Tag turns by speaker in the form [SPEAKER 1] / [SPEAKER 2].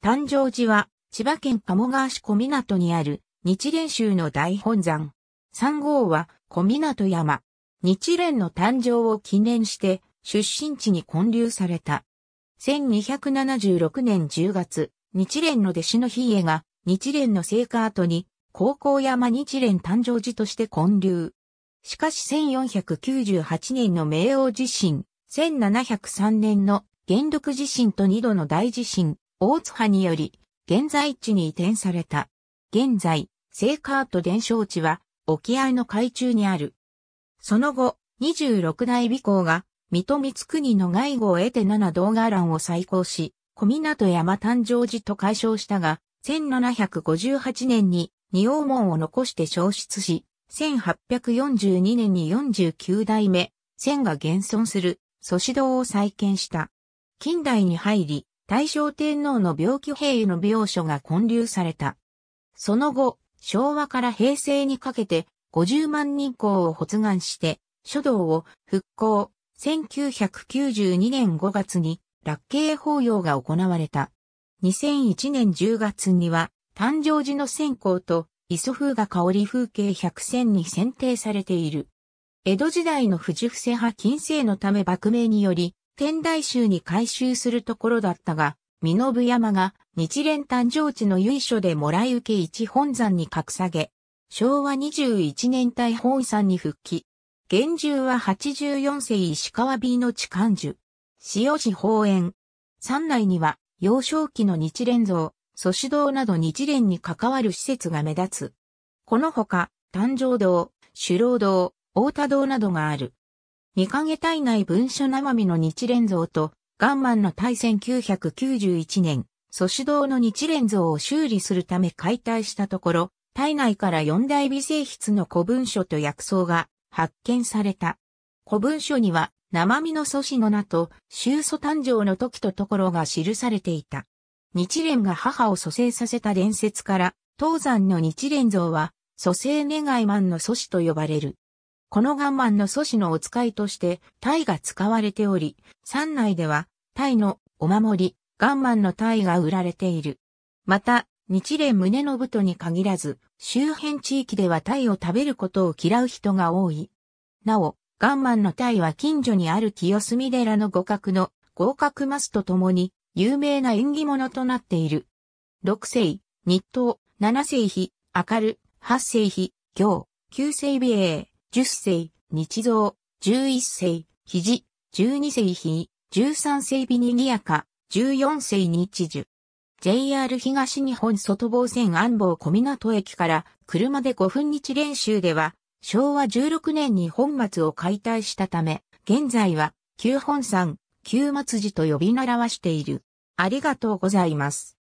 [SPEAKER 1] 誕生寺は、千葉県鴨川市小港にある、日蓮宗の大本山。3号は、小港山。日蓮の誕生を記念して、出身地に建立された。1276年10月、日蓮の弟子の比叡が、日蓮の聖火後に、高校山日蓮誕生寺として建立。しかし1498年の明王地震、1703年の元禄地震と二度の大地震、大津波により、現在地に移転された。現在、聖カート伝承地は、沖合の海中にある。その後、26代美行が、水戸光国の外語を得て7動画欄を再興し、小湊山誕生寺と解消したが、1758年に二王門を残して消失し、1842年に49代目、千が現存する、祖師堂を再建した。近代に入り、大正天皇の病気兵の病所が建立された。その後、昭和から平成にかけて50万人口を発願して、書道を復興、1992年5月に落慶法要が行われた。2001年10月には、誕生時の線香と磯風が香り風景百選に選定されている。江戸時代の富士伏派近世のため幕名により、天台宗に改修するところだったが、身延山が日蓮誕生地の由緒でもらい受け一本山に格下げ、昭和21年大本山に復帰。現住は84世石川美の地漢樹。塩寺法園。山内には幼少期の日蓮像、祖師堂など日蓮に関わる施設が目立つ。このほか、誕生堂、首老堂、大田堂などがある。二月体内文書生身の日蓮像と、ガンマンの対1991年、祖師堂の日蓮像を修理するため解体したところ、体内から四大微生筆の古文書と薬草が発見された。古文書には、生身の祖師の名と、宗祖誕生の時とところが記されていた。日蓮が母を蘇生させた伝説から、東山の日蓮像は、蘇生願いマンの祖師と呼ばれる。この岩盤の祖師のお使いとして、鯛が使われており、山内では、鯛のお守り、岩盤の鯛が売られている。また、日蓮宗の部とに限らず、周辺地域では鯛を食べることを嫌う人が多い。なお、岩盤の鯛は近所にある清澄寺の五角の合格マスと共に、有名な縁起物となっている。六世、日東、七世碑、明る、八世碑、行、九世美英、10世、日蔵、11世、肘、12世日、13世日、にぎやか、14世日樹。JR 東日本外房線安房小港駅から車で5分日練習では、昭和16年に本松を解体したため、現在は旧本山、旧松寺と呼び習わしている。ありがとうございます。